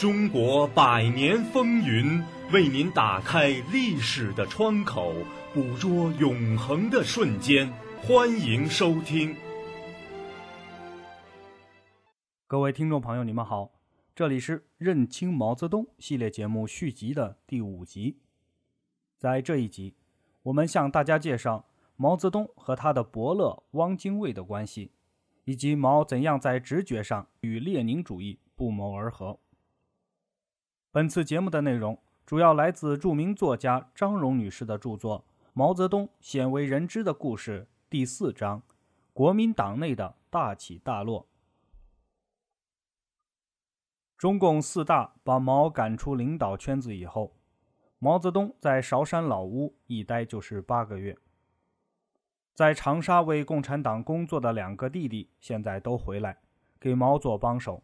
中国百年风云，为您打开历史的窗口，捕捉永恒的瞬间。欢迎收听。各位听众朋友，你们好，这里是《认清毛泽东》系列节目续集的第五集。在这一集，我们向大家介绍毛泽东和他的伯乐汪精卫的关系，以及毛怎样在直觉上与列宁主义不谋而合。本次节目的内容主要来自著名作家张荣女士的著作《毛泽东鲜为人知的故事》第四章：国民党内的大起大落。中共四大把毛赶出领导圈子以后，毛泽东在韶山老屋一待就是八个月。在长沙为共产党工作的两个弟弟现在都回来，给毛做帮手。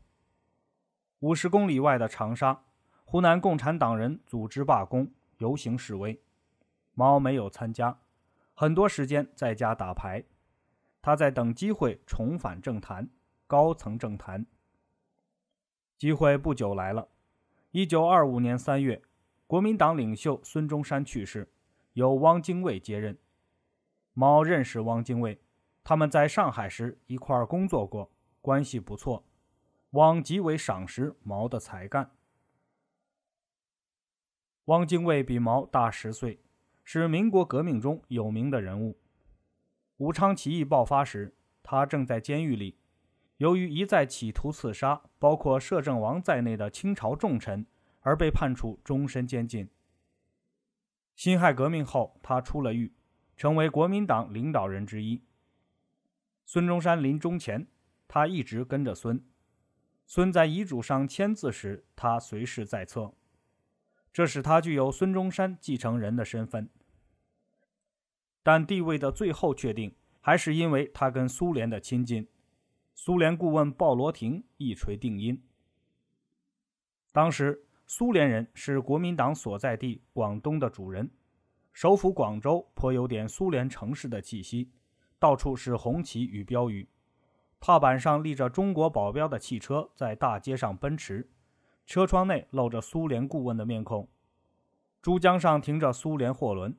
五十公里外的长沙。湖南共产党人组织罢工、游行示威，毛没有参加，很多时间在家打牌。他在等机会重返政坛，高层政坛。机会不久来了，一九二五年三月，国民党领袖孙中山去世，由汪精卫接任。毛认识汪精卫，他们在上海时一块工作过，关系不错。汪极为赏识毛的才干。汪精卫比毛大十岁，是民国革命中有名的人物。武昌起义爆发时，他正在监狱里，由于一再企图刺杀包括摄政王在内的清朝重臣，而被判处终身监禁。辛亥革命后，他出了狱，成为国民党领导人之一。孙中山临终前，他一直跟着孙，孙在遗嘱上签字时，他随侍在侧。这使他具有孙中山继承人的身份，但地位的最后确定还是因为他跟苏联的亲近。苏联顾问鲍罗廷一锤定音。当时，苏联人是国民党所在地广东的主人，首府广州颇有点苏联城市的气息，到处是红旗与标语，踏板上立着中国保镖的汽车在大街上奔驰。车窗内露着苏联顾问的面孔，珠江上停着苏联货轮，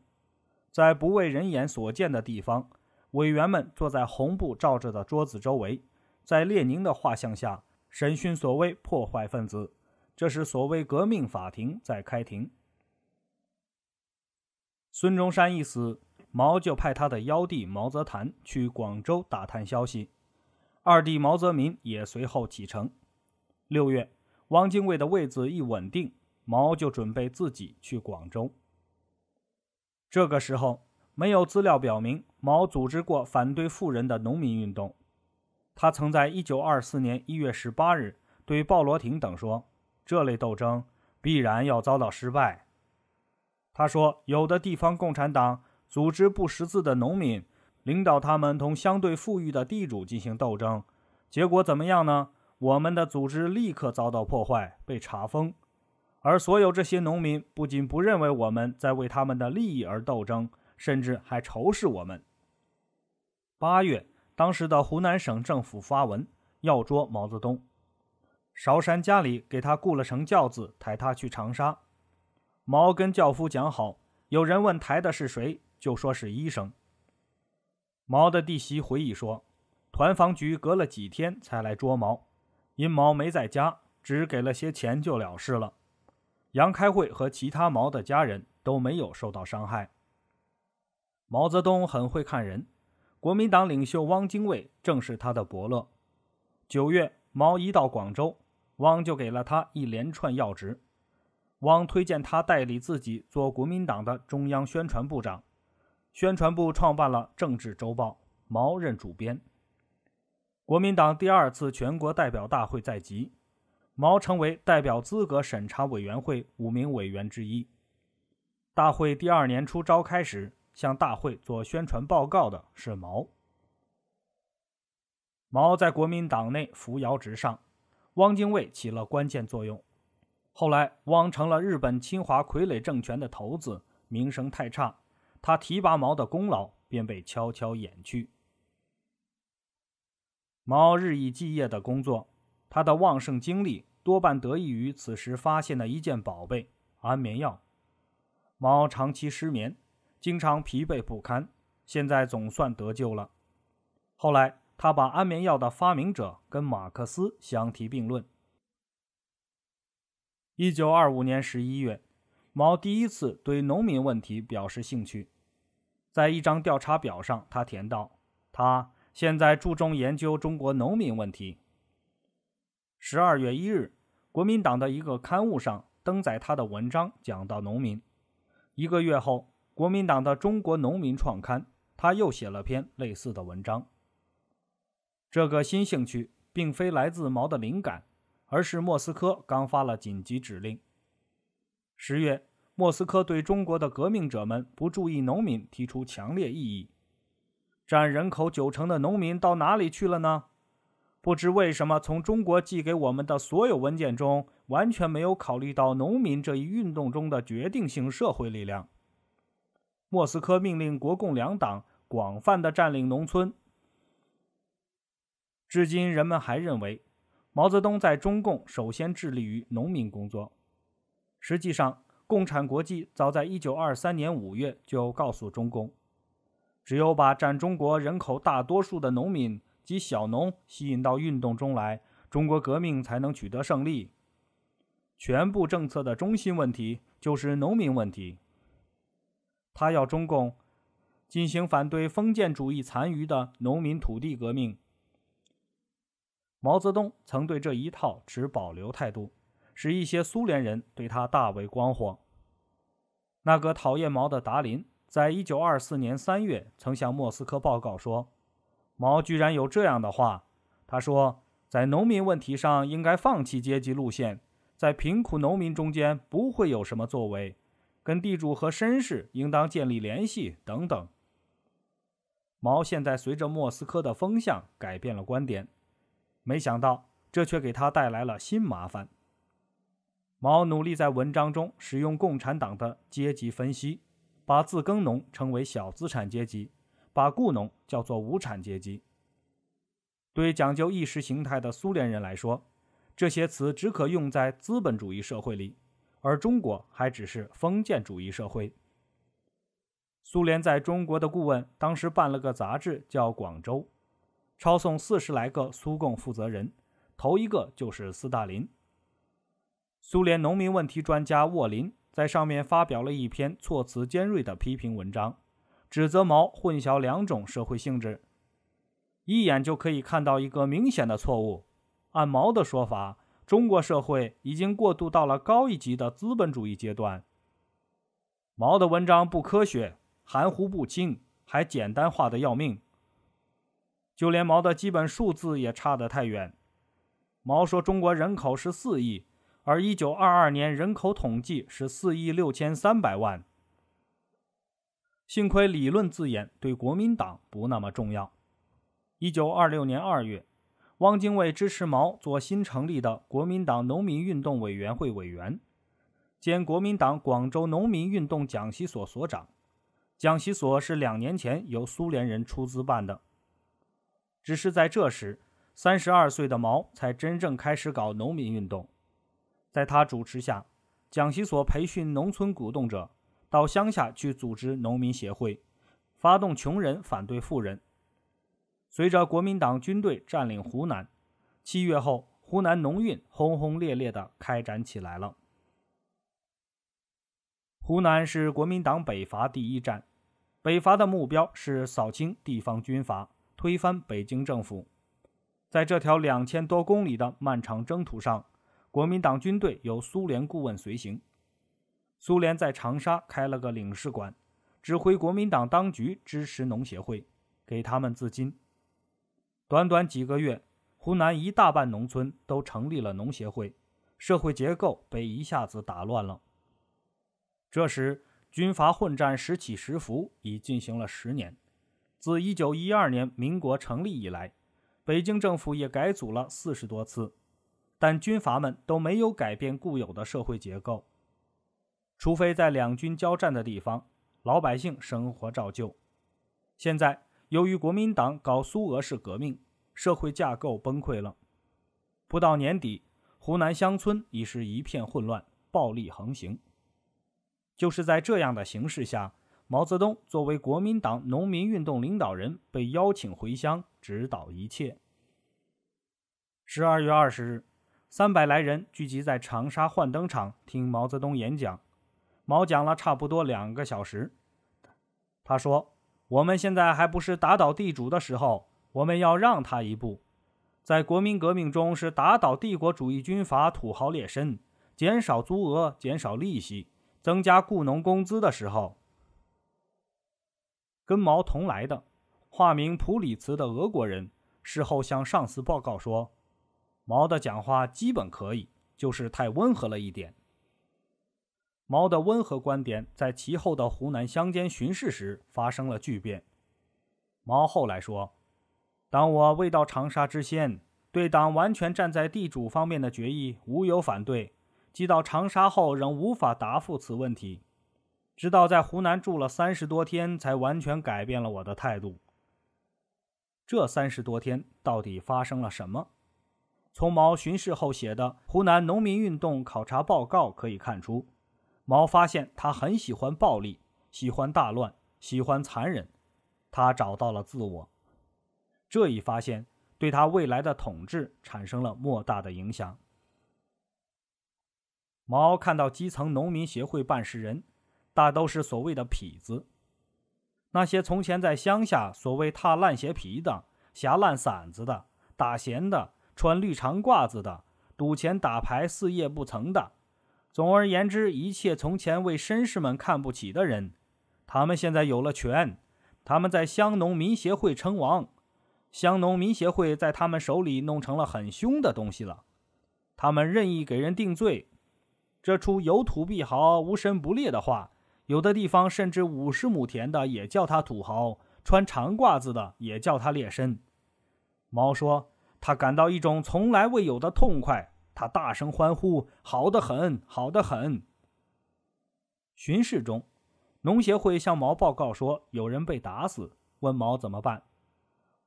在不为人眼所见的地方，委员们坐在红布罩着的桌子周围，在列宁的画像下审讯所谓破坏分子。这是所谓革命法庭在开庭。孙中山一死，毛就派他的幺弟毛泽覃去广州打探消息，二弟毛泽民也随后启程。六月。汪精卫的位子一稳定，毛就准备自己去广州。这个时候，没有资料表明毛组织过反对富人的农民运动。他曾在1924年1月18日对鲍罗廷等说：“这类斗争必然要遭到失败。”他说：“有的地方共产党组织不识字的农民，领导他们同相对富裕的地主进行斗争，结果怎么样呢？”我们的组织立刻遭到破坏，被查封，而所有这些农民不仅不认为我们在为他们的利益而斗争，甚至还仇视我们。八月，当时的湖南省政府发文要捉毛泽东，韶山家里给他雇了乘轿子，抬他去长沙。毛跟轿夫讲好，有人问抬的是谁，就说是医生。毛的弟媳回忆说，团防局隔了几天才来捉毛。因毛没在家，只给了些钱就了事了。杨开慧和其他毛的家人都没有受到伤害。毛泽东很会看人，国民党领袖汪精卫正是他的伯乐。九月，毛一到广州，汪就给了他一连串要职。汪推荐他代理自己做国民党的中央宣传部长，宣传部创办了《政治周报》，毛任主编。国民党第二次全国代表大会在即，毛成为代表资格审查委员会五名委员之一。大会第二年初召开时，向大会做宣传报告的是毛。毛在国民党内扶摇直上，汪精卫起了关键作用。后来汪成了日本侵华傀儡政权的头子，名声太差，他提拔毛的功劳便被悄悄掩去。毛日以继夜的工作，他的旺盛精力多半得益于此时发现的一件宝贝——安眠药。毛长期失眠，经常疲惫不堪，现在总算得救了。后来，他把安眠药的发明者跟马克思相提并论。一九二五年十一月，毛第一次对农民问题表示兴趣，在一张调查表上，他填道：“他。”现在注重研究中国农民问题。十二月一日，国民党的一个刊物上登载他的文章，讲到农民。一个月后，国民党的《中国农民》创刊，他又写了篇类似的文章。这个新兴趣并非来自毛的灵感，而是莫斯科刚发了紧急指令。十月，莫斯科对中国的革命者们不注意农民提出强烈异议。占人口九成的农民到哪里去了呢？不知为什么，从中国寄给我们的所有文件中，完全没有考虑到农民这一运动中的决定性社会力量。莫斯科命令国共两党广泛的占领农村。至今，人们还认为，毛泽东在中共首先致力于农民工作。实际上，共产国际早在1923年5月就告诉中共。只有把占中国人口大多数的农民及小农吸引到运动中来，中国革命才能取得胜利。全部政策的中心问题就是农民问题。他要中共进行反对封建主义残余的农民土地革命。毛泽东曾对这一套持保留态度，使一些苏联人对他大为光火。那个讨厌毛的达林。在一九二四年三月，曾向莫斯科报告说，毛居然有这样的话。他说，在农民问题上应该放弃阶级路线，在贫苦农民中间不会有什么作为，跟地主和绅士应当建立联系等等。毛现在随着莫斯科的风向改变了观点，没想到这却给他带来了新麻烦。毛努力在文章中使用共产党的阶级分析。把自耕农称为小资产阶级，把雇农叫做无产阶级。对讲究意识形态的苏联人来说，这些词只可用在资本主义社会里，而中国还只是封建主义社会。苏联在中国的顾问当时办了个杂志，叫《广州》，抄送四十来个苏共负责人，头一个就是斯大林。苏联农民问题专家沃林。在上面发表了一篇措辞尖锐的批评文章，指责毛混淆两种社会性质。一眼就可以看到一个明显的错误。按毛的说法，中国社会已经过渡到了高一级的资本主义阶段。毛的文章不科学，含糊不清，还简单化的要命。就连毛的基本数字也差得太远。毛说中国人口是四亿。而一九二二年人口统计是四亿六千三百万。幸亏理论字眼对国民党不那么重要。一九二六年二月，汪精卫支持毛做新成立的国民党农民运动委员会委员，兼国民党广州农民运动讲习所所长。讲习所是两年前由苏联人出资办的。只是在这时，三十二岁的毛才真正开始搞农民运动。在他主持下，蒋习所培训农村鼓动者，到乡下去组织农民协会，发动穷人反对富人。随着国民党军队占领湖南，七月后，湖南农运轰轰烈烈地开展起来了。湖南是国民党北伐第一站，北伐的目标是扫清地方军阀，推翻北京政府。在这条两千多公里的漫长征途上。国民党军队由苏联顾问随行，苏联在长沙开了个领事馆，指挥国民党当局支持农协会，给他们资金。短短几个月，湖南一大半农村都成立了农协会，社会结构被一下子打乱了。这时，军阀混战时起时伏，已进行了十年。自1912年民国成立以来，北京政府也改组了四十多次。但军阀们都没有改变固有的社会结构，除非在两军交战的地方，老百姓生活照旧。现在由于国民党搞苏俄式革命，社会架构崩溃了。不到年底，湖南乡村已是一片混乱，暴力横行。就是在这样的形势下，毛泽东作为国民党农民运动领导人被邀请回乡指导一切。十二月二十日。三百来人聚集在长沙幻灯厂听毛泽东演讲，毛讲了差不多两个小时。他说：“我们现在还不是打倒地主的时候，我们要让他一步。在国民革命中是打倒帝国主义军阀、土豪劣绅，减少租额，减少利息，增加雇农工资的时候。”跟毛同来的、化名普里茨的俄国人，事后向上司报告说。毛的讲话基本可以，就是太温和了一点。毛的温和观点在其后的湖南乡间巡视时发生了巨变。毛后来说：“当我未到长沙之先，对党完全站在地主方面的决议无有反对；即到长沙后，仍无法答复此问题，直到在湖南住了三十多天，才完全改变了我的态度。”这三十多天到底发生了什么？从毛巡视后写的《湖南农民运动考察报告》可以看出，毛发现他很喜欢暴力，喜欢大乱，喜欢残忍，他找到了自我。这一发现对他未来的统治产生了莫大的影响。毛看到基层农民协会办事人，大都是所谓的痞子，那些从前在乡下所谓踏烂鞋皮的、挟烂伞子的、打闲的。穿绿长褂子的，赌钱打牌四夜不曾的，总而言之，一切从前为绅士们看不起的人，他们现在有了权，他们在乡农民协会称王，乡农民协会在他们手里弄成了很凶的东西了，他们任意给人定罪。这出有土必豪，无绅不烈的话，有的地方甚至五十亩田的也叫他土豪，穿长褂子的也叫他劣绅。毛说。他感到一种从来未有的痛快，他大声欢呼：“好得很，好得很！”巡视中，农协会向毛报告说有人被打死，问毛怎么办。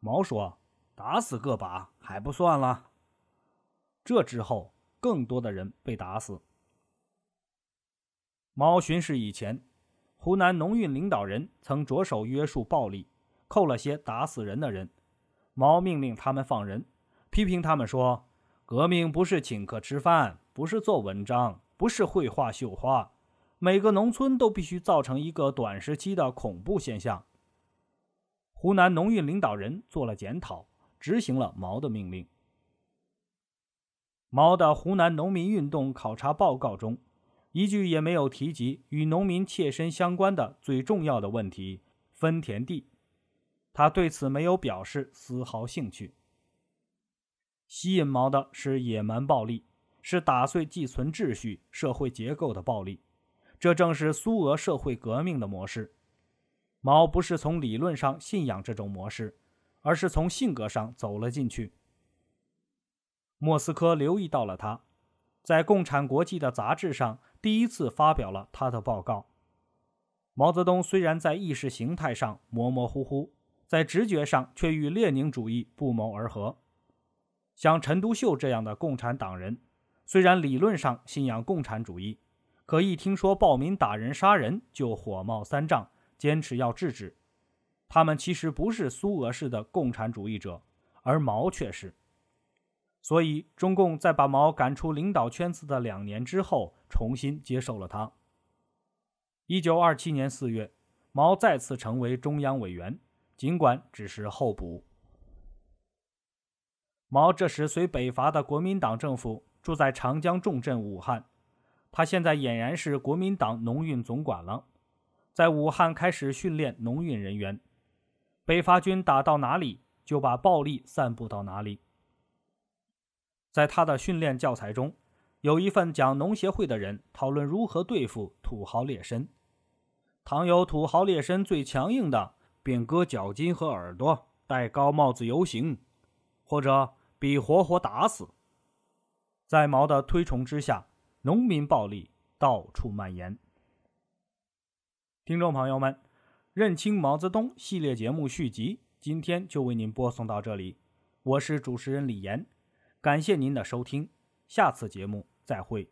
毛说：“打死个把还不算了。”这之后，更多的人被打死。毛巡视以前，湖南农运领导人曾着手约束暴力，扣了些打死人的人。毛命令他们放人。批评他们说：“革命不是请客吃饭，不是做文章，不是绘画绣花。每个农村都必须造成一个短时期的恐怖现象。”湖南农运领导人做了检讨，执行了毛的命令。毛的《湖南农民运动考察报告》中，一句也没有提及与农民切身相关的最重要的问题——分田地，他对此没有表示丝毫兴趣。吸引毛的是野蛮暴力，是打碎寄存秩序、社会结构的暴力，这正是苏俄社会革命的模式。毛不是从理论上信仰这种模式，而是从性格上走了进去。莫斯科留意到了他，在共产国际的杂志上第一次发表了他的报告。毛泽东虽然在意识形态上模模糊糊，在直觉上却与列宁主义不谋而合。像陈独秀这样的共产党人，虽然理论上信仰共产主义，可一听说暴民打人、杀人，就火冒三丈，坚持要制止。他们其实不是苏俄式的共产主义者，而毛却是。所以，中共在把毛赶出领导圈子的两年之后，重新接受了他。一九二七年四月，毛再次成为中央委员，尽管只是候补。毛这时随北伐的国民党政府住在长江重镇武汉，他现在俨然是国民党农运总管了，在武汉开始训练农运人员，北伐军打到哪里就把暴力散布到哪里。在他的训练教材中，有一份讲农协会的人讨论如何对付土豪劣绅，倘有土豪劣绅最强硬的，便割脚筋和耳朵，戴高帽子游行，或者。比活活打死。在毛的推崇之下，农民暴力到处蔓延。听众朋友们，认清毛泽东系列节目续集，今天就为您播送到这里。我是主持人李岩，感谢您的收听，下次节目再会。